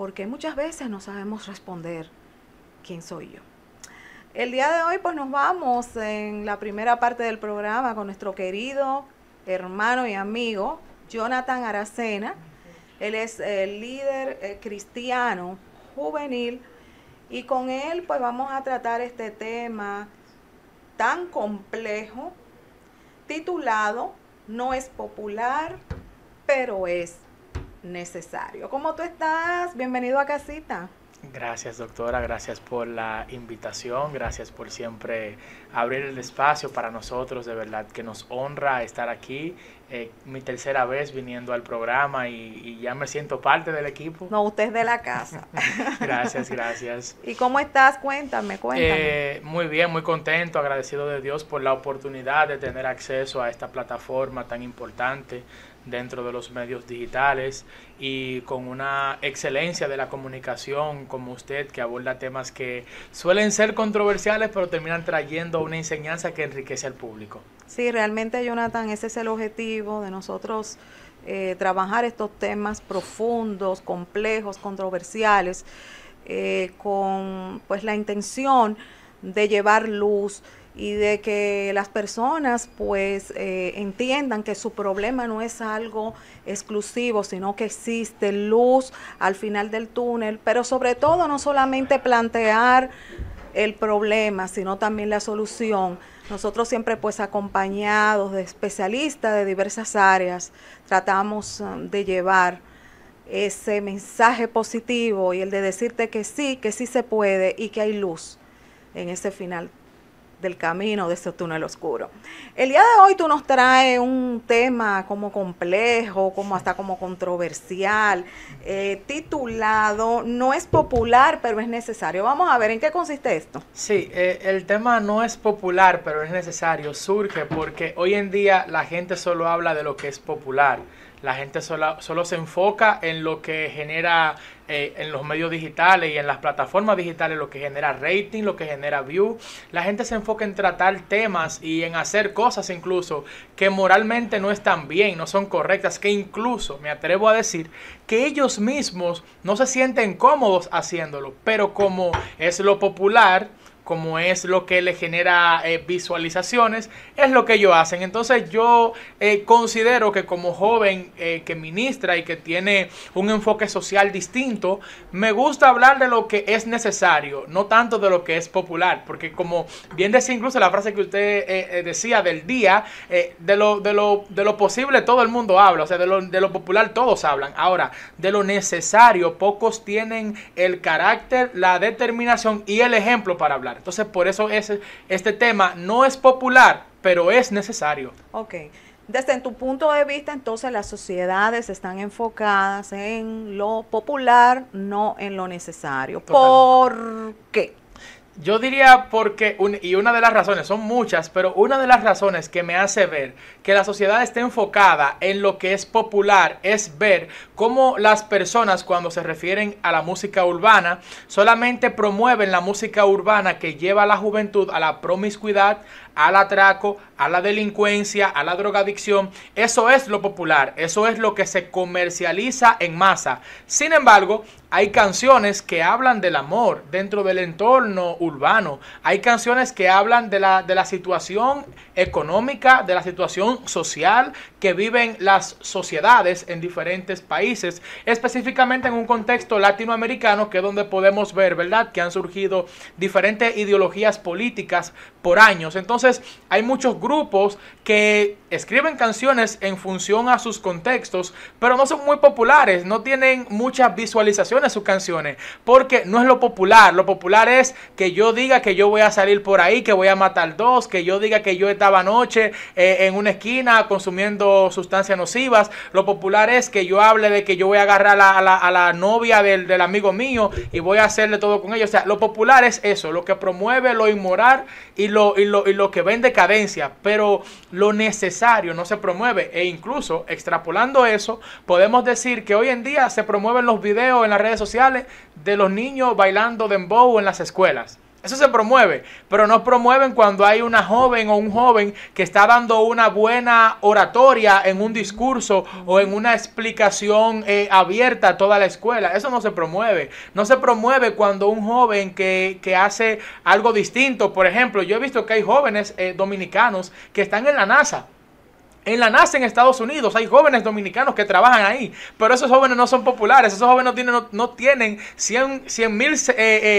porque muchas veces no sabemos responder quién soy yo. El día de hoy pues nos vamos en la primera parte del programa con nuestro querido hermano y amigo Jonathan Aracena. Él es el líder eh, cristiano juvenil y con él pues vamos a tratar este tema tan complejo titulado No es popular, pero es necesario. ¿Cómo tú estás? Bienvenido a casita. Gracias doctora, gracias por la invitación, gracias por siempre abrir el espacio para nosotros, de verdad que nos honra estar aquí. Eh, mi tercera vez viniendo al programa y, ya me siento parte del equipo. No, usted es de la casa. gracias, gracias. ¿Y cómo estás? Cuéntame, cuéntame. Eh, muy bien, muy contento, agradecido de Dios por la oportunidad de tener acceso a esta plataforma tan importante dentro de los medios digitales y con una excelencia de la comunicación como usted que aborda temas que suelen ser controversiales pero terminan trayendo una enseñanza que enriquece al público. Sí, realmente Jonathan, ese es el objetivo de nosotros eh, trabajar estos temas profundos, complejos, controversiales, eh, con pues la intención de llevar luz, y de que las personas pues eh, entiendan que su problema no es algo exclusivo, sino que existe luz al final del túnel, pero sobre todo no solamente plantear el problema, sino también la solución. Nosotros siempre pues acompañados de especialistas de diversas áreas tratamos um, de llevar ese mensaje positivo y el de decirte que sí, que sí se puede y que hay luz en ese final del camino de ese túnel oscuro. El día de hoy tú nos traes un tema como complejo, como hasta como controversial, eh, titulado No es popular, pero es necesario. Vamos a ver en qué consiste esto. Sí, eh, el tema no es popular, pero es necesario. Surge porque hoy en día la gente solo habla de lo que es popular. La gente solo se enfoca en lo que genera eh, en los medios digitales y en las plataformas digitales, lo que genera rating, lo que genera view. La gente se enfoca en tratar temas y en hacer cosas incluso que moralmente no están bien, no son correctas, que incluso me atrevo a decir que ellos mismos no se sienten cómodos haciéndolo, pero como es lo popular, como es lo que le genera eh, visualizaciones, es lo que ellos hacen. Entonces yo eh, considero que como joven eh, que ministra y que tiene un enfoque social distinto, me gusta hablar de lo que es necesario, no tanto de lo que es popular, porque como bien decía incluso la frase que usted eh, decía del día, de, lo, de, lo, de lo posible todo el mundo habla, o sea, de lo, de lo popular todos hablan. Ahora, de lo necesario, pocos tienen el carácter, la determinación y el ejemplo para hablar. Entonces, por eso es, este tema no es popular, pero es necesario. Ok. Desde tu punto de vista, entonces las sociedades están enfocadas en lo popular, no en lo necesario. ¿Por qué? Yo diría porque, y una de las razones, son muchas, pero una de las razones que me hace ver que la sociedad está enfocada en lo que es popular es ver cómo las personas cuando se refieren a la música urbana solamente promueven la música urbana que lleva a la juventud a la promiscuidad, al atraco, a la delincuencia, a la drogadicción. Eso es lo popular, eso es lo que se comercializa en masa. Sin embargo, hay canciones que hablan del amor dentro del entorno urbano. Hay canciones que hablan de la, de la situación económica, de la situación social que viven las sociedades en diferentes países, específicamente en un contexto latinoamericano que es donde podemos ver, ¿verdad?, que han surgido diferentes ideologías políticas por años. Entonces, hay muchos grupos que escriben canciones en función a sus contextos, pero no son muy populares, no tienen muchas visualizaciones sus canciones, porque no es lo popular, lo popular es que yo diga que yo voy a salir por ahí, que voy a matar dos, que yo diga que yo he estado anoche eh, en una esquina consumiendo sustancias nocivas. Lo popular es que yo hable de que yo voy a agarrar a la, a la, novia del, amigo mío y voy a hacerle todo con ella. O sea, lo popular es eso, lo que promueve lo inmoral y lo, y lo, y lo que vende cadencia, pero lo necesario no se promueve. E incluso, extrapolando eso, podemos decir que hoy en día se promueven los videos en las redes sociales de los niños bailando de dembow en las escuelas. Eso se promueve, pero no promueven cuando hay una joven o un joven que está dando una buena oratoria en un discurso o en una explicación eh, abierta a toda la escuela. Eso no se promueve. No se promueve cuando un joven que, que hace algo distinto, por ejemplo, yo he visto que hay jóvenes eh, dominicanos que están en la NASA. En la NASA en Estados Unidos hay jóvenes dominicanos que trabajan ahí, pero esos jóvenes no son populares, esos jóvenes no tienen, no, 100 mil eh,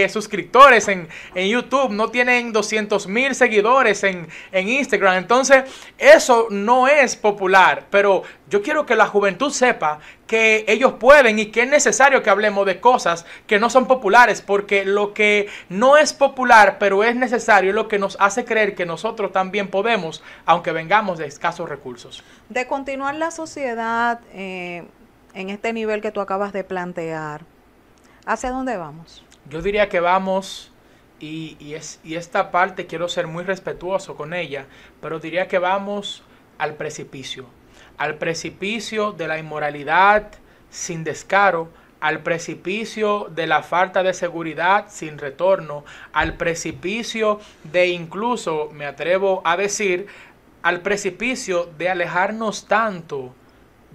eh, suscriptores en, YouTube, no tienen 200 mil seguidores en, en Instagram, entonces eso no es popular, pero yo quiero que la juventud sepa que ellos pueden y que es necesario que hablemos de cosas que no son populares, porque lo que no es popular, pero es necesario, es lo que nos hace creer que nosotros también podemos, aunque vengamos de escasos recursos. De continuar la sociedad eh, en este nivel que tú acabas de plantear, ¿hacia dónde vamos? Yo diría que vamos... Y, y, es, y esta parte quiero ser muy respetuoso con ella, pero diría que vamos al precipicio al precipicio de la inmoralidad sin descaro, al precipicio de la falta de seguridad sin retorno, al precipicio de incluso, me atrevo a decir, al precipicio de alejarnos tanto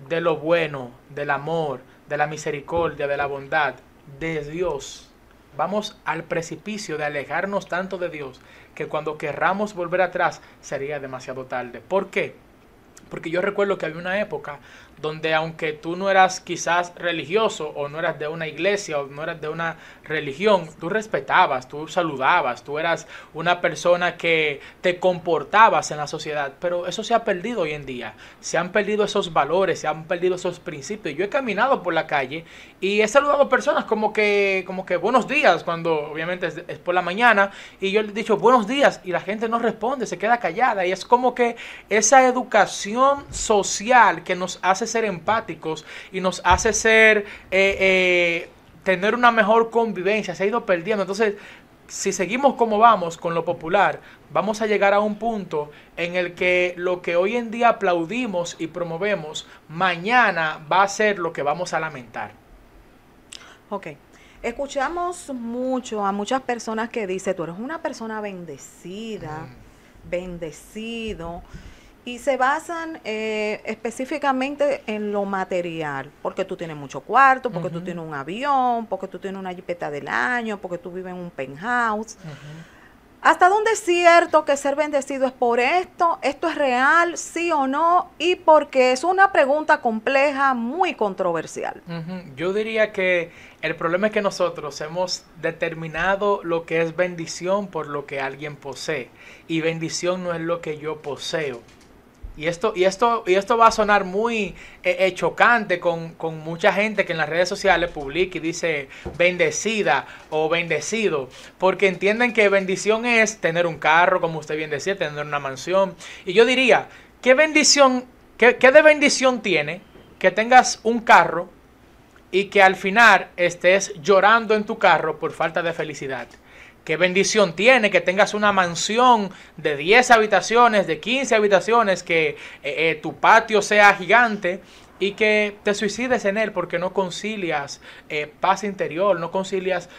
de lo bueno, del amor, de la misericordia, de la bondad, de Dios. Vamos al precipicio de alejarnos tanto de Dios que cuando querramos volver atrás sería demasiado tarde. ¿Por qué? Porque yo recuerdo que había una época donde aunque tú no eras quizás religioso o no eras de una iglesia o no eras de una religión, tú respetabas, tú saludabas, tú eras una persona que te comportabas en la sociedad. Pero eso se ha perdido hoy en día. Se han perdido esos valores, se han perdido esos principios. Yo he caminado por la calle y he saludado personas como que, como que buenos días, cuando obviamente es, por la mañana, y yo le he dicho buenos días y la gente no responde, se queda callada. Y es como que esa educación social que nos hace ser empáticos y nos hace ser, eh, eh, tener una mejor convivencia, se ha ido perdiendo. Entonces, si seguimos como vamos con lo popular, vamos a llegar a un punto en el que lo que hoy en día aplaudimos y promovemos, mañana va a ser lo que vamos a lamentar. Ok. Escuchamos mucho a muchas personas que dicen, tú eres una persona bendecida, mm. bendecido. Y se basan eh, específicamente en lo material, porque tú tienes mucho cuarto, porque tú tienes un avión, porque tú tienes una jipeta del año, porque tú vives en un penthouse. ¿Hasta dónde es cierto que ser bendecido es por esto? ¿Esto es real? ¿Sí o no? Y porque es una pregunta compleja, muy controversial. Yo diría que el problema es que nosotros hemos determinado lo que es bendición por lo que alguien posee. Y bendición no es lo que yo poseo. Y esto, y esto, y esto va a sonar muy eh, eh, chocante con, mucha gente que en las redes sociales publica y dice bendecida o bendecido, porque entienden que bendición es tener un carro, como usted bien decía, tener una mansión. Y yo diría, ¿qué bendición, qué, qué de bendición tiene que tengas un carro y que al final estés llorando en tu carro por falta de felicidad? qué bendición tiene que tengas una mansión de 10 habitaciones, de 15 habitaciones, que eh, eh, tu patio sea gigante y que te suicides en él porque no concilias eh, paz interior, no concilias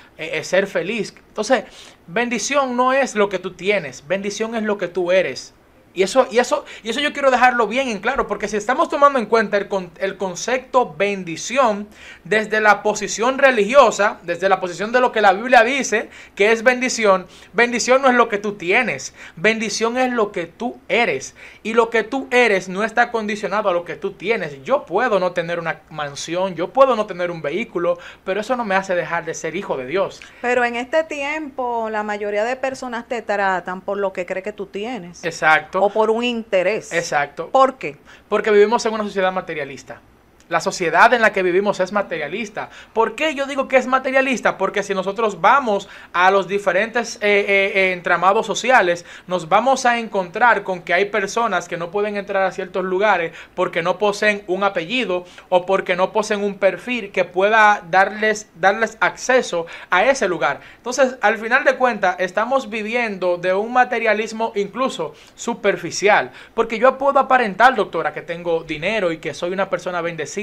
ser feliz. Entonces, bendición no es lo que tú tienes, bendición es lo que tú eres. Y eso, y, eso, y eso yo quiero dejarlo bien en claro, porque si estamos tomando en cuenta el, el concepto bendición desde la posición religiosa, desde la posición de lo que la Biblia dice que es bendición, bendición no es lo que tú tienes, bendición es lo que tú eres. Y lo que tú eres no está condicionado a lo que tú tienes. Yo puedo no tener una mansión, yo puedo no tener un vehículo, pero eso no me hace dejar de ser hijo de Dios. Pero en este tiempo la mayoría de personas te tratan por lo que cree que tú tienes. Exacto por un interés. Exacto. ¿Por qué? Porque vivimos en una sociedad materialista. La sociedad en la que vivimos es materialista. ¿Por qué yo digo que es materialista? Porque si nosotros vamos a los diferentes eh, eh, eh, entramados sociales, nos vamos a encontrar con que hay personas que no pueden entrar a ciertos lugares porque no poseen un apellido o porque no poseen un perfil que pueda darles, darles acceso a ese lugar. Entonces, al final de cuentas, estamos viviendo de un materialismo incluso superficial. Porque yo puedo aparentar, doctora, que tengo dinero y que soy una persona bendecida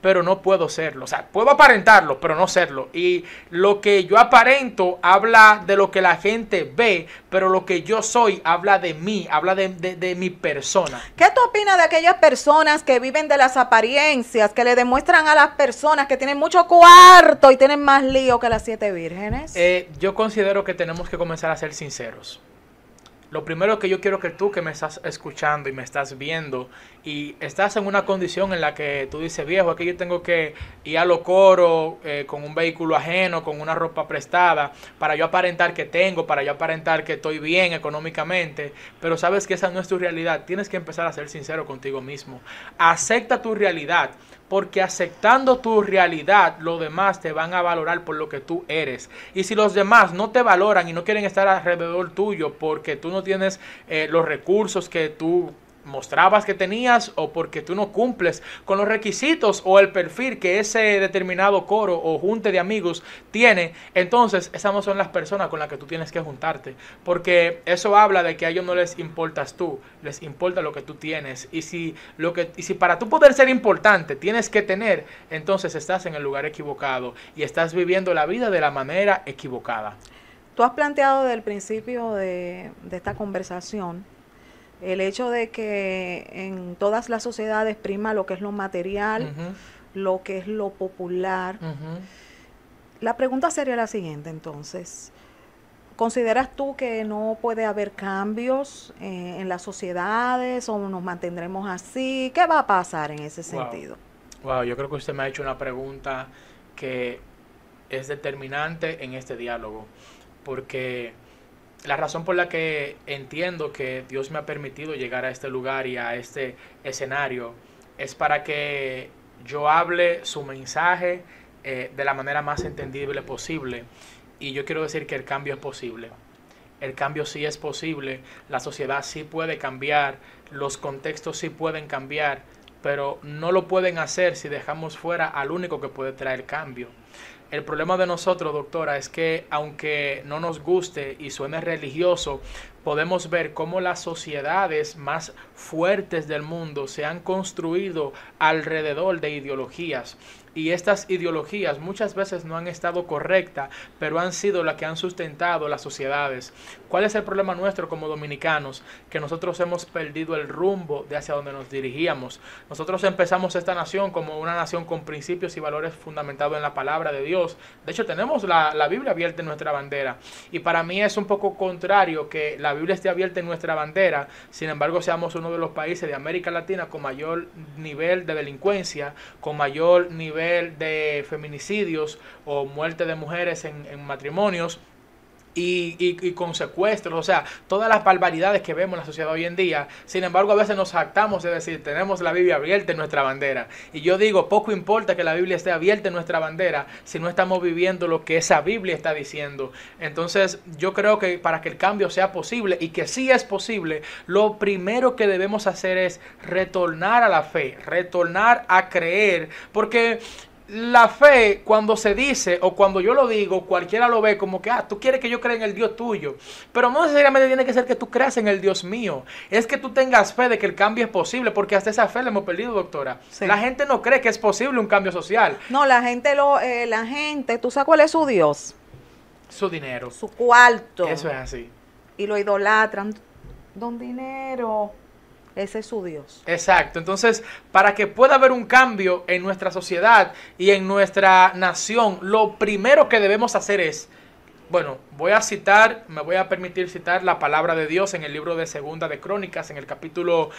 pero no puedo serlo. O sea, puedo aparentarlo, pero no serlo. Y lo que yo aparento habla de lo que la gente ve, pero lo que yo soy habla de mí, habla de, mi persona. ¿Qué tú opinas de aquellas personas que viven de las apariencias, que le demuestran a las personas que tienen mucho cuarto y tienen más lío que las siete vírgenes? Eh, yo considero que tenemos que comenzar a ser sinceros. Lo primero que yo quiero que tú que me estás escuchando y me estás viendo y estás en una condición en la que tú dices, viejo, aquí yo tengo que ir a lo coro eh, con un vehículo ajeno, con una ropa prestada, para yo aparentar que tengo, para yo aparentar que estoy bien económicamente, pero sabes que esa no es tu realidad. Tienes que empezar a ser sincero contigo mismo. Acepta tu realidad porque aceptando tu realidad, los demás te van a valorar por lo que tú eres. Y si los demás no te valoran y no quieren estar alrededor tuyo porque tú no tienes eh, los recursos que tú mostrabas que tenías o porque tú no cumples con los requisitos o el perfil que ese determinado coro o junte de amigos tiene, entonces esas no son las personas con las que tú tienes que juntarte. Porque eso habla de que a ellos no les importas tú, les importa lo que tú tienes. Y si, lo que, y si para tú poder ser importante tienes que tener, entonces estás en el lugar equivocado y estás viviendo la vida de la manera equivocada. Tú has planteado desde el principio de esta conversación el hecho de que en todas las sociedades prima lo que es lo material, lo que es lo popular. La pregunta sería la siguiente entonces. ¿Consideras tú que no puede haber cambios eh, en las sociedades o nos mantendremos así? ¿Qué va a pasar en ese sentido? wow, yo creo que usted me ha hecho una pregunta que es determinante en este diálogo, porque la razón por la que entiendo que Dios me ha permitido llegar a este lugar y a este escenario es para que yo hable su mensaje eh, de la manera más entendible posible. Y yo quiero decir que el cambio es posible. El cambio sí es posible, la sociedad sí puede cambiar, los contextos sí pueden cambiar, pero no lo pueden hacer si dejamos fuera al único que puede traer cambio, el problema de nosotros, doctora, es que aunque no nos guste y suene religioso, podemos ver cómo las sociedades más fuertes del mundo se han construido alrededor de ideologías y estas ideologías muchas veces no han estado correctas, pero han sido las que han sustentado las sociedades. ¿Cuál es el problema nuestro como dominicanos? Que nosotros hemos perdido el rumbo de hacia donde nos dirigíamos. Nosotros empezamos esta nación como una nación con principios y valores fundamentados en la palabra de Dios. De hecho, tenemos la, la Biblia abierta en nuestra bandera. Y para mí es un poco contrario que la Biblia esté abierta en nuestra bandera, sin embargo seamos uno de los países de América Latina con mayor nivel de delincuencia, con mayor nivel de feminicidios o muerte de mujeres en, en matrimonios y, con secuestros, o sea, todas las barbaridades que vemos en la sociedad hoy en día. Sin embargo, a veces nos jactamos de decir, tenemos la Biblia abierta en nuestra bandera. Y yo digo, poco importa que la Biblia esté abierta en nuestra bandera si no estamos viviendo lo que esa Biblia está diciendo. Entonces, yo creo que para que el cambio sea posible y que sí es posible, lo primero que debemos hacer es retornar a la fe, retornar a creer, porque la fe, cuando se dice o cuando yo lo digo, cualquiera lo ve como que, ah, tú quieres que yo crea en el Dios tuyo. Pero no necesariamente tiene que ser que tú creas en el Dios mío. Es que tú tengas fe de que el cambio es posible, porque hasta esa fe la hemos perdido, doctora. La gente no cree que es posible un cambio social. No, la gente, lo, eh, la gente, ¿tú sabes cuál es su Dios? Su dinero. Su cuarto. Eso es así. Y lo idolatran. Don Dinero ese es su Dios. Exacto. Entonces, para que pueda haber un cambio en nuestra sociedad y en nuestra nación, lo primero que debemos hacer es, bueno, voy a citar, me voy a permitir citar la palabra de Dios en el libro de Segunda de Crónicas, en el capítulo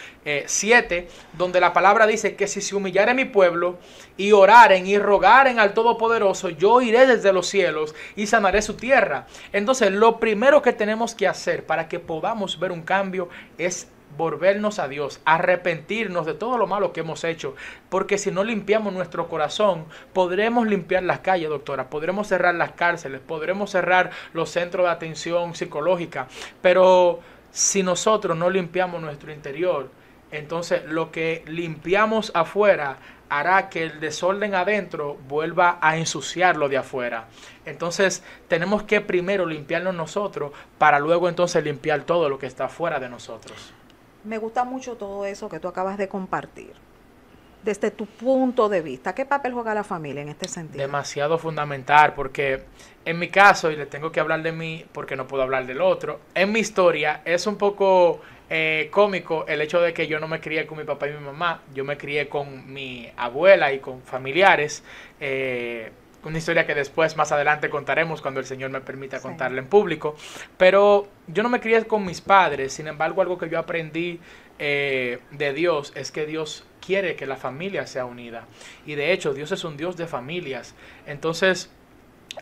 7, eh, donde la palabra dice que si se humillare mi pueblo y oraren y rogaren al Todopoderoso, yo iré desde los cielos y sanaré su tierra. Entonces, lo primero que tenemos que hacer para que podamos ver un cambio es volvernos a Dios, arrepentirnos de todo lo malo que hemos hecho, porque si no limpiamos nuestro corazón, podremos limpiar las calles, doctora, podremos cerrar las cárceles, podremos cerrar los centros de atención psicológica, pero si nosotros no limpiamos nuestro interior, entonces lo que limpiamos afuera hará que el desorden adentro vuelva a ensuciarlo de afuera. Entonces tenemos que primero limpiarnos nosotros para luego entonces limpiar todo lo que está fuera de nosotros. Me gusta mucho todo eso que tú acabas de compartir. Desde tu punto de vista, ¿qué papel juega la familia en este sentido? Demasiado fundamental, porque en mi caso, y le tengo que hablar de mí porque no puedo hablar del otro, en mi historia es un poco eh, cómico el hecho de que yo no me crié con mi papá y mi mamá, yo me crié con mi abuela y con familiares. Eh, una historia que después, más adelante, contaremos cuando el Señor me permita contarla en público. Pero yo no me crié con mis padres, sin embargo, algo que yo aprendí eh, de Dios es que Dios quiere que la familia sea unida. Y de hecho, Dios es un Dios de familias. Entonces,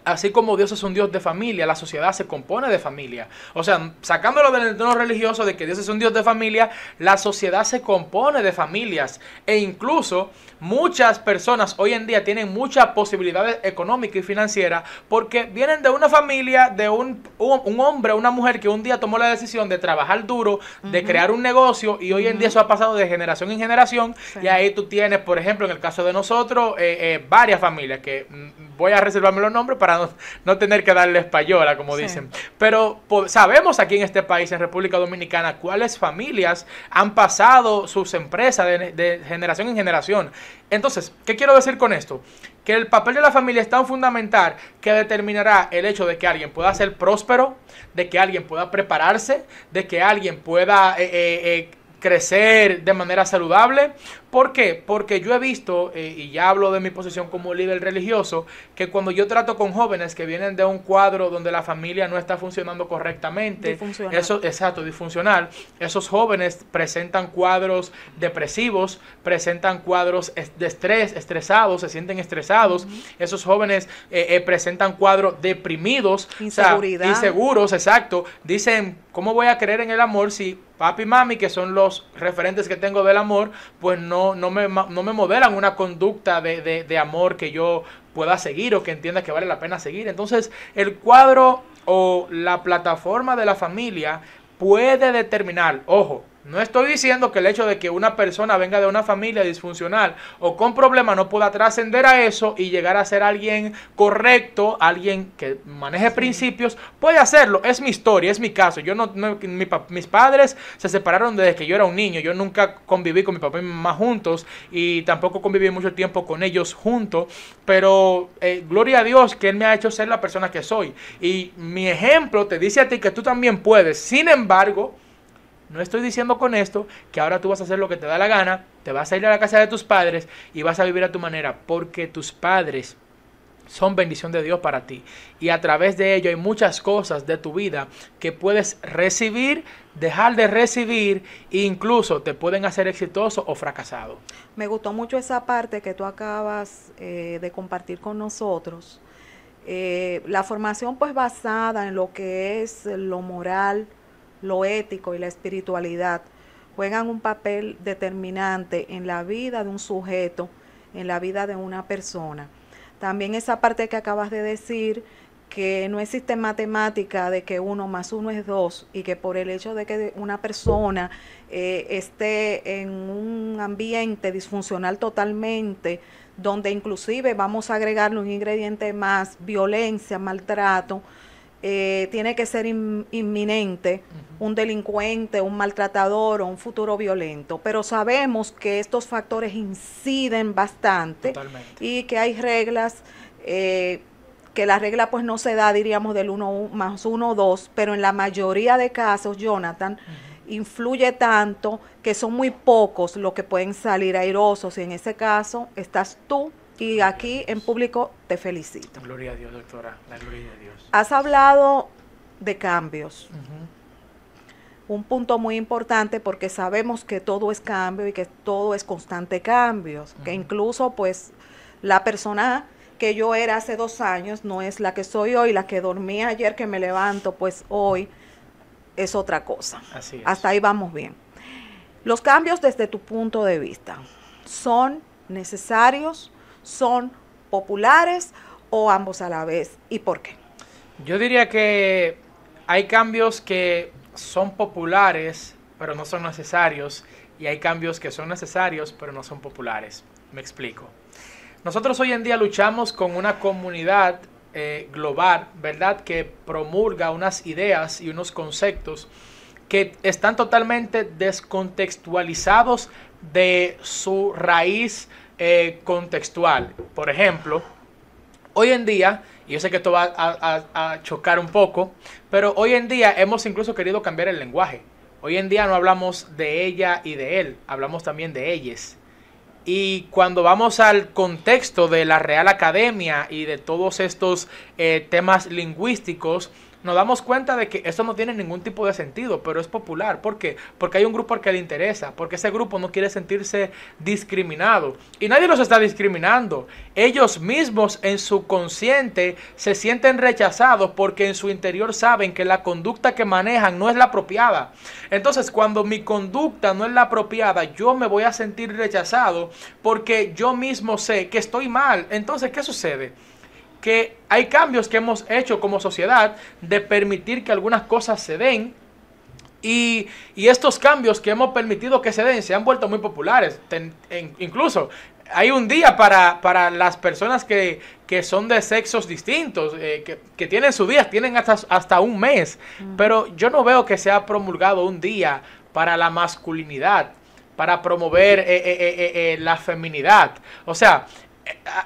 Así como Dios es un Dios de familia, la sociedad se compone de familia. O sea, sacándolo del entorno religioso de que Dios es un Dios de familia, la sociedad se compone de familias. E incluso muchas personas hoy en día tienen muchas posibilidades económicas y financieras porque vienen de una familia, de un, un, hombre, una mujer que un día tomó la decisión de trabajar duro, de crear un negocio y hoy en día eso ha pasado de generación en generación. Y ahí tú tienes, por ejemplo, en el caso de nosotros, eh, eh, varias familias que mm, voy a reservarme los nombres para no, tener que darle española, como dicen. Pero sabemos aquí en este país, en República Dominicana, cuáles familias han pasado sus empresas de, generación en generación. Entonces, ¿qué quiero decir con esto? Que el papel de la familia es tan fundamental que determinará el hecho de que alguien pueda ser próspero, de que alguien pueda prepararse, de que alguien pueda eh, eh, eh, crecer de manera saludable ¿Por qué? Porque yo he visto, eh, y ya hablo de mi posición como líder religioso, que cuando yo trato con jóvenes que vienen de un cuadro donde la familia no está funcionando correctamente, eso, exacto, disfuncional, esos jóvenes presentan cuadros depresivos, presentan cuadros de estrés, estresados, se sienten estresados, esos jóvenes eh, eh, presentan cuadros deprimidos, inseguros, exacto, dicen, ¿cómo voy a creer en el amor si papi y mami, que son los referentes que tengo del amor, pues no no, me, modelan una conducta de amor que yo pueda seguir o que entienda que vale la pena seguir. Entonces, el cuadro o la plataforma de la familia puede determinar, ojo, no estoy diciendo que el hecho de que una persona venga de una familia disfuncional o con problemas no pueda trascender a eso y llegar a ser alguien correcto, alguien que maneje principios, puede hacerlo. Es mi historia, es mi caso. Yo no, mis padres se separaron desde que yo era un niño. Yo nunca conviví con mi papá y mamá juntos y tampoco conviví mucho tiempo con ellos juntos. Pero eh, gloria a Dios que Él me ha hecho ser la persona que soy. Y mi ejemplo te dice a ti que tú también puedes. Sin embargo, no estoy diciendo con esto que ahora tú vas a hacer lo que te da la gana, te vas a ir a la casa de tus padres y vas a vivir a tu manera, porque tus padres son bendición de Dios para ti. Y a través de ello hay muchas cosas de tu vida que puedes recibir, dejar de recibir e incluso te pueden hacer exitoso o fracasado. Me gustó mucho esa parte que tú acabas eh, de compartir con nosotros. Eh, la formación pues basada en lo que es lo moral, lo ético y la espiritualidad juegan un papel determinante en la vida de un sujeto, en la vida de una persona. También esa parte que acabas de decir, que no existe matemática de que uno más uno es dos y que por el hecho de que una persona eh, esté en un ambiente disfuncional totalmente, donde inclusive vamos a agregarle un ingrediente más, violencia, maltrato, eh, tiene que ser inminente, un delincuente, un maltratador o un futuro violento. Pero sabemos que estos factores inciden bastante y que hay reglas, eh, que la regla pues no se da, diríamos, del 1 más 1 o 2, pero en la mayoría de casos, Jonathan, influye tanto que son muy pocos los que pueden salir airosos y en ese caso estás tú y aquí en público te felicito. Gloria a Dios, doctora, la gloria a Dios. Has hablado de cambios. Un punto muy importante porque sabemos que todo es cambio y que todo es constante cambio, que incluso pues la persona que yo era hace dos años no es la que soy hoy, la que dormí ayer que me levanto, pues hoy es otra cosa. Así es. Hasta ahí vamos bien. Los cambios desde tu punto de vista son necesarios son populares o ambos a la vez y por qué? Yo diría que hay cambios que son populares pero no son necesarios y hay cambios que son necesarios pero no son populares. Me explico. Nosotros hoy en día luchamos con una comunidad eh, global, ¿verdad? Que promulga unas ideas y unos conceptos que están totalmente descontextualizados de su raíz, eh, contextual. Por ejemplo, hoy en día, y yo sé que esto va a, chocar un poco, pero hoy en día hemos incluso querido cambiar el lenguaje. Hoy en día no hablamos de ella y de él, hablamos también de ellas. Y cuando vamos al contexto de la Real Academia y de todos estos eh, temas lingüísticos, nos damos cuenta de que eso no tiene ningún tipo de sentido, pero es popular. ¿Por qué? Porque hay un grupo al que le interesa, porque ese grupo no quiere sentirse discriminado. Y nadie los está discriminando. Ellos mismos en su consciente se sienten rechazados porque en su interior saben que la conducta que manejan no es la apropiada. Entonces, cuando mi conducta no es la apropiada, yo me voy a sentir rechazado porque yo mismo sé que estoy mal. Entonces, ¿qué sucede? que hay cambios que hemos hecho como sociedad de permitir que algunas cosas se den y, estos cambios que hemos permitido que se den se han vuelto muy populares. incluso hay un día para, las personas que, son de sexos distintos, eh, que, tienen su día, tienen hasta, hasta un mes. Pero yo no veo que se ha promulgado un día para la masculinidad, para promover eh, eh, la feminidad. O sea,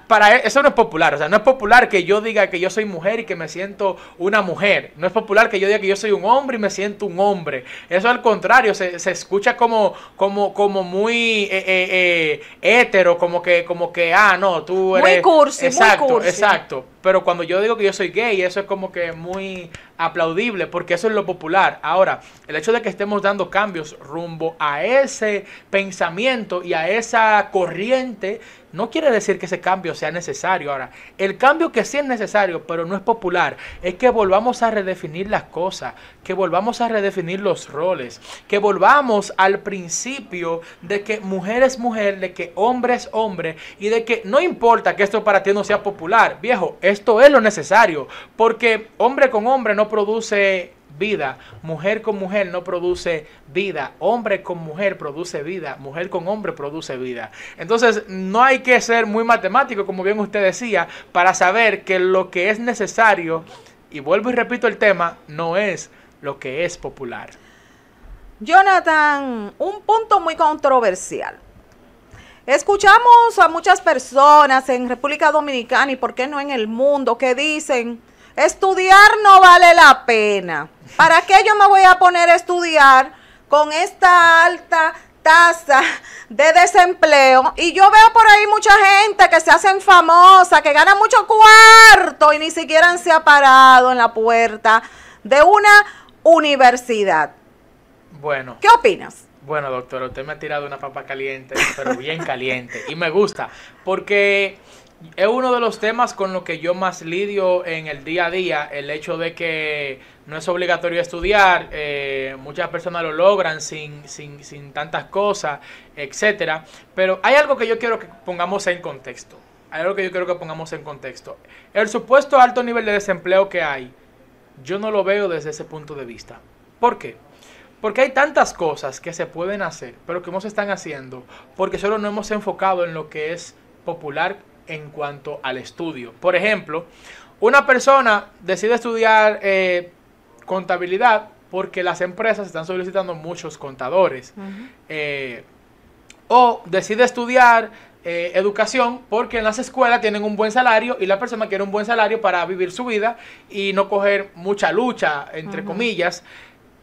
para e, eso no es popular, o sea, no es popular que yo diga que yo soy mujer y que me siento una mujer, no es popular que yo diga que yo soy un hombre y me siento un hombre, eso al contrario, se, escucha como, como, como muy eh, hetero, eh, eh, como que, como que, ah, no, tú eres... Muy cursi, exacto, muy cursi. exacto. Pero cuando yo digo que yo soy gay, eso es como que muy aplaudible, porque eso es lo popular. Ahora, el hecho de que estemos dando cambios rumbo a ese pensamiento y a esa corriente, no quiere decir que ese cambio sea necesario. Ahora, el cambio que sí es necesario, pero no es popular, es que volvamos a redefinir las cosas, que volvamos a redefinir los roles, que volvamos al principio de que mujer es mujer, de que hombre es hombre, y de que no importa que esto para ti no sea popular, viejo, esto es lo necesario, porque hombre con hombre no produce vida, mujer con mujer no produce vida, hombre con mujer produce vida, mujer con hombre produce vida. Entonces no hay que ser muy matemático, como bien usted decía, para saber que lo que es necesario, y vuelvo y repito el tema, no es lo que es popular. Jonathan, un punto muy controversial. Escuchamos a muchas personas en República Dominicana y por qué no en el mundo que dicen, estudiar no vale la pena. ¿Para qué yo me voy a poner a estudiar con esta alta tasa de desempleo? Y yo veo por ahí mucha gente que se hacen famosa, que gana mucho cuarto y ni siquiera se ha parado en la puerta de una universidad. Bueno. ¿Qué opinas? Bueno, doctor, usted me ha tirado una papa caliente, pero bien caliente. Y me gusta, porque es uno de los temas con los que yo más lidio en el día a día, el hecho de que no es obligatorio estudiar, eh, muchas personas lo logran sin, sin, sin tantas cosas, etcétera. Pero hay algo que yo quiero que pongamos en contexto. Hay algo que yo quiero que pongamos en contexto. El supuesto alto nivel de desempleo que hay, yo no lo veo desde ese punto de vista. ¿Por qué? Porque hay tantas cosas que se pueden hacer, pero que no se están haciendo, porque solo no hemos enfocado en lo que es popular en cuanto al estudio. Por ejemplo, una persona decide estudiar eh, contabilidad porque las empresas están solicitando muchos contadores. Eh, o decide estudiar eh, educación porque en las escuelas tienen un buen salario y la persona quiere un buen salario para vivir su vida y no coger mucha lucha, entre comillas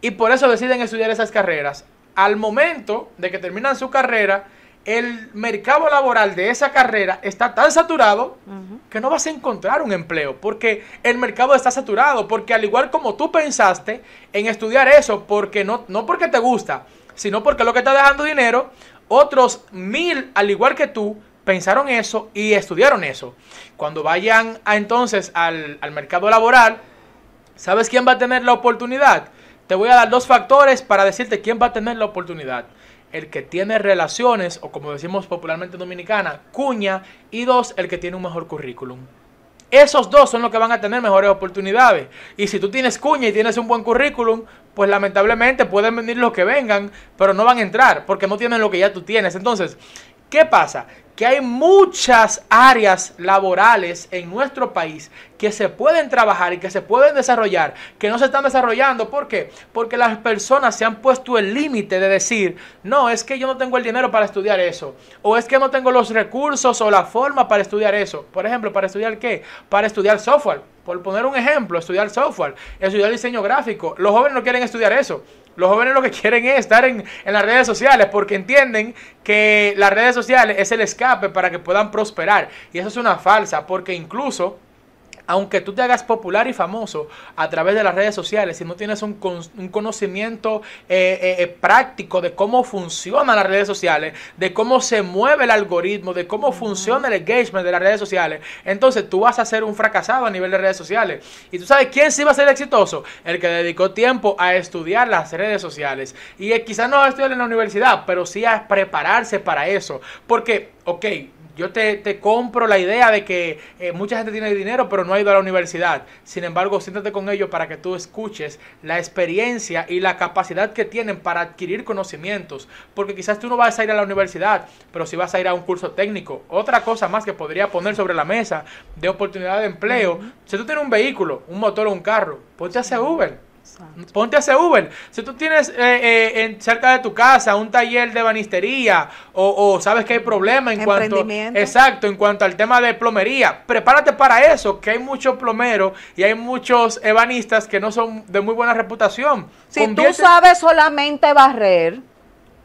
y por eso deciden estudiar esas carreras. Al momento de que terminan su carrera, el mercado laboral de esa carrera está tan saturado que no vas a encontrar un empleo, porque el mercado está saturado, porque al igual como tú pensaste en estudiar eso, porque no, no porque te gusta, sino porque lo que está dejando dinero, otros mil, al igual que tú, pensaron eso y estudiaron eso. Cuando vayan a, entonces al, al mercado laboral, ¿sabes quién va a tener la oportunidad? Te voy a dar dos factores para decirte quién va a tener la oportunidad. El que tiene relaciones, o como decimos popularmente dominicana, cuña. Y dos, el que tiene un mejor currículum. Esos dos son los que van a tener mejores oportunidades. Y si tú tienes cuña y tienes un buen currículum, pues lamentablemente pueden venir los que vengan, pero no van a entrar porque no tienen lo que ya tú tienes. Entonces, ¿qué pasa? que hay muchas áreas laborales en nuestro país que se pueden trabajar y que se pueden desarrollar, que no se están desarrollando. ¿Por qué? Porque las personas se han puesto el límite de decir, no, es que yo no tengo el dinero para estudiar eso, o es que no tengo los recursos o la forma para estudiar eso. Por ejemplo, ¿para estudiar qué? Para estudiar software. Por poner un ejemplo, estudiar software, estudiar diseño gráfico. Los jóvenes no quieren estudiar eso. Los jóvenes lo que quieren es estar en, las redes sociales porque entienden que las redes sociales es el escape para que puedan prosperar. Y eso es una falsa porque incluso aunque tú te hagas popular y famoso a través de las redes sociales, si no tienes un, conocimiento eh, eh, eh, práctico de cómo funcionan las redes sociales, de cómo se mueve el algoritmo, de cómo funciona el engagement de las redes sociales, entonces tú vas a ser un fracasado a nivel de redes sociales. Y tú sabes quién sí va a ser exitoso, el que dedicó tiempo a estudiar las redes sociales. Y quizás no a estudiar en la universidad, pero sí a prepararse para eso. Porque, ok, yo te, compro la idea de que eh, mucha gente tiene dinero pero no ha ido a la universidad. Sin embargo, siéntate con ellos para que tú escuches la experiencia y la capacidad que tienen para adquirir conocimientos. Porque quizás tú no vas a ir a la universidad, pero si vas a ir a un curso técnico. Otra cosa más que podría poner sobre la mesa de oportunidad de empleo. Si tú tienes un vehículo, un motor o un carro, pues ya se Uber Ponte a ese Uber. Si tú tienes eh, eh, en, cerca de tu casa un taller de banistería o, sabes que hay problemas en cuanto, exacto, en cuanto al tema de plomería, prepárate para eso, que hay muchos plomeros y hay muchos ebanistas que no son de muy buena reputación. Si tú sabes solamente barrer,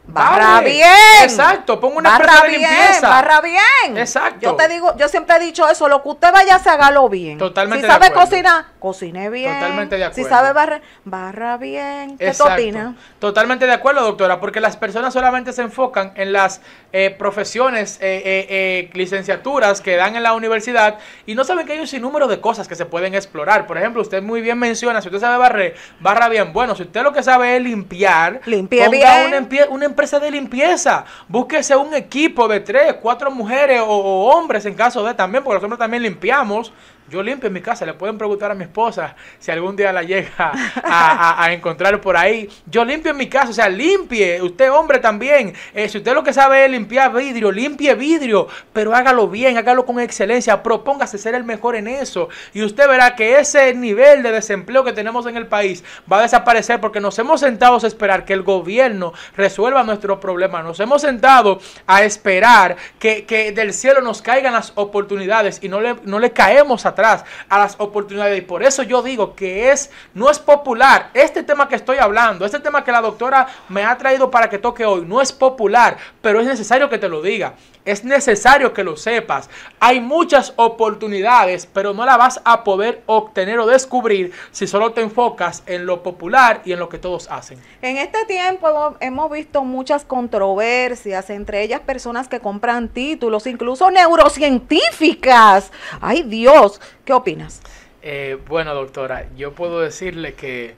barra bien. Exacto, pongo una barra de bien, limpieza. Barra bien. Exacto. Yo te digo, yo siempre he dicho eso, lo que usted vaya se haga lo bien. Totalmente Si sabe cocinar, cocine bien. Totalmente de acuerdo. Si sabe barrer, barra bien. ¿Qué Exacto. Totalmente de acuerdo, doctora, porque las personas solamente se enfocan en las eh, profesiones, eh, eh, licenciaturas que dan en la universidad y no saben que hay un sinnúmero de cosas que se pueden explorar. Por ejemplo, usted muy bien menciona, si usted sabe barrer, barra bien. Bueno, si usted lo que sabe es limpiar, limpie ponga bien. un empresa de limpieza. Búsquese un equipo de tres, cuatro mujeres o, hombres en caso de también, porque nosotros también limpiamos. Yo limpio mi casa, le pueden preguntar a mi esposa si algún día la llega a, encontrar por ahí. Yo limpio mi casa, o sea, limpie, usted hombre también. Eh, si usted lo que sabe es limpiar vidrio, limpie vidrio, pero hágalo bien, hágalo con excelencia, propóngase ser el mejor en eso. Y usted verá que ese nivel de desempleo que tenemos en el país va a desaparecer porque nos hemos sentado a esperar que el gobierno resuelva nuestro problema. Nos hemos sentado a esperar que, del cielo nos caigan las oportunidades y no le, no le caemos a a las oportunidades. Y por eso yo digo que es, no es popular. Este tema que estoy hablando, este tema que la doctora me ha traído para que toque hoy, no es popular, pero es necesario que te lo diga. Es necesario que lo sepas. Hay muchas oportunidades, pero no la vas a poder obtener o descubrir si solo te enfocas en lo popular y en lo que todos hacen. En este tiempo hemos visto muchas controversias, entre ellas personas que compran títulos, incluso neurocientíficas. Ay Dios, ¿Qué opinas? Eh, bueno, doctora, yo puedo decirle que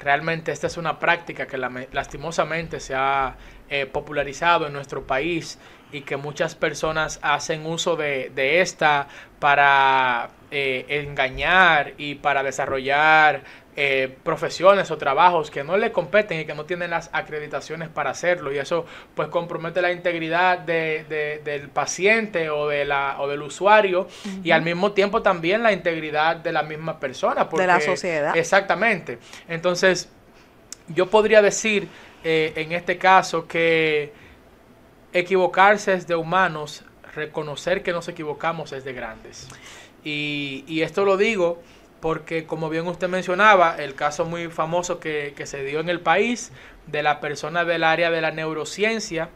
realmente esta es una práctica que lastimosamente se ha eh, popularizado en nuestro país y que muchas personas hacen uso de, esta para eh, engañar y para desarrollar eh, profesiones o trabajos que no le competen y que no tienen las acreditaciones para hacerlo. Y eso pues compromete la integridad del paciente o, de la, o del usuario y al mismo tiempo también la integridad de la misma persona. de la sociedad. Exactamente. Entonces, yo podría decir eh, en este caso que equivocarse es de humanos, reconocer que nos equivocamos es de grandes. Y, y esto lo digo porque como bien usted mencionaba, el caso muy famoso que, se dio en el país de la persona del área de la neurociencia,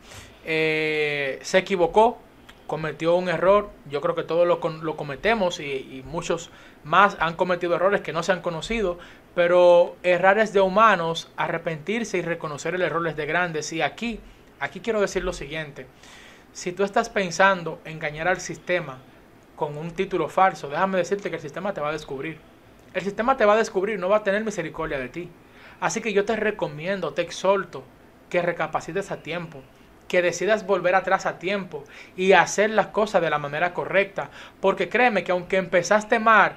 eh, se equivocó, cometió un error, yo creo que todos lo, lo cometemos y, muchos más han cometido errores que no se han conocido, pero errar es de humanos, arrepentirse y reconocer el error es de grandes. Y aquí, aquí quiero decir lo siguiente, si tú estás pensando engañar al sistema, con un título falso, déjame decirte que el sistema te va a descubrir. El sistema te va a descubrir, no va a tener misericordia de ti. Así que yo te recomiendo, te exhorto, que recapacites a tiempo, que decidas volver atrás a tiempo y hacer las cosas de la manera correcta. Porque créeme que aunque empezaste mal,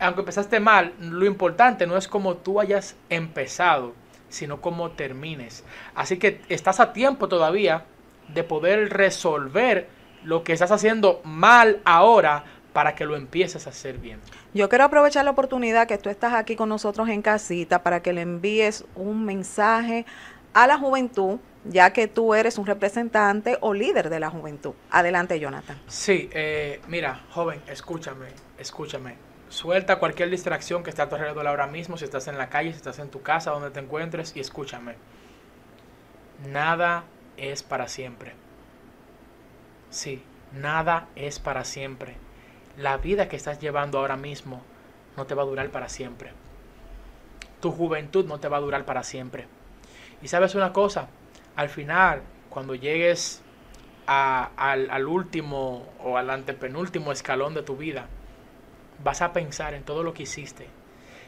aunque empezaste mal, lo importante no es cómo tú hayas empezado, sino cómo termines. Así que estás a tiempo todavía de poder resolver lo que estás haciendo mal ahora para que lo empieces a hacer bien. Yo quiero aprovechar la oportunidad que tú estás aquí con nosotros en casita para que le envíes un mensaje a la juventud, ya que tú eres un representante o líder de la juventud. Adelante, Jonathan. Sí, eh, mira, joven, escúchame, escúchame. Suelta cualquier distracción que esté a tu alrededor ahora mismo, si estás en la calle, si estás en tu casa, donde te encuentres, y escúchame. Nada es para siempre. Sí, nada es para siempre la vida que estás llevando ahora mismo no te va a durar para siempre. Tu juventud no te va a durar para siempre. Y sabes una cosa, al final, cuando llegues al, último o al antepenúltimo escalón de tu vida, vas a pensar en todo lo que hiciste.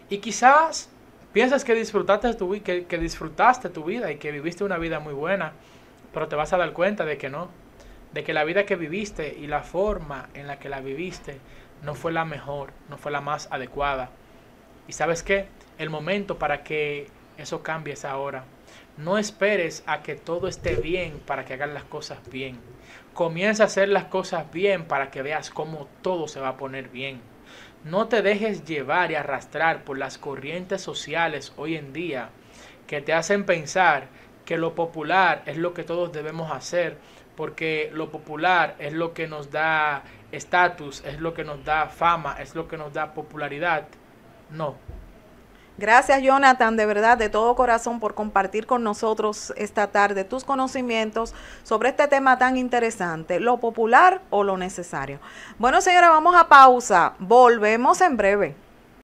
Y quizás piensas que disfrutaste tu, que disfrutaste tu vida y que viviste una vida muy buena, pero te vas a dar cuenta de que no, de que la vida que viviste y la forma en la que la viviste no fue la mejor, no fue la más adecuada. Y sabes qué, el momento para que eso cambie es ahora. No esperes a que todo esté bien para que hagas las cosas bien. Comienza a hacer las cosas bien para que veas cómo todo se va a poner bien. No te dejes llevar y arrastrar por las corrientes sociales hoy en día que te hacen pensar que lo popular es lo que todos debemos hacer porque lo popular es lo que nos da estatus, es lo que nos da fama, es lo que nos da popularidad. No. Gracias Jonathan, de verdad, de todo corazón por compartir con nosotros esta tarde tus conocimientos sobre este tema tan interesante, lo popular o lo necesario. Bueno señora, vamos a pausa, volvemos en breve.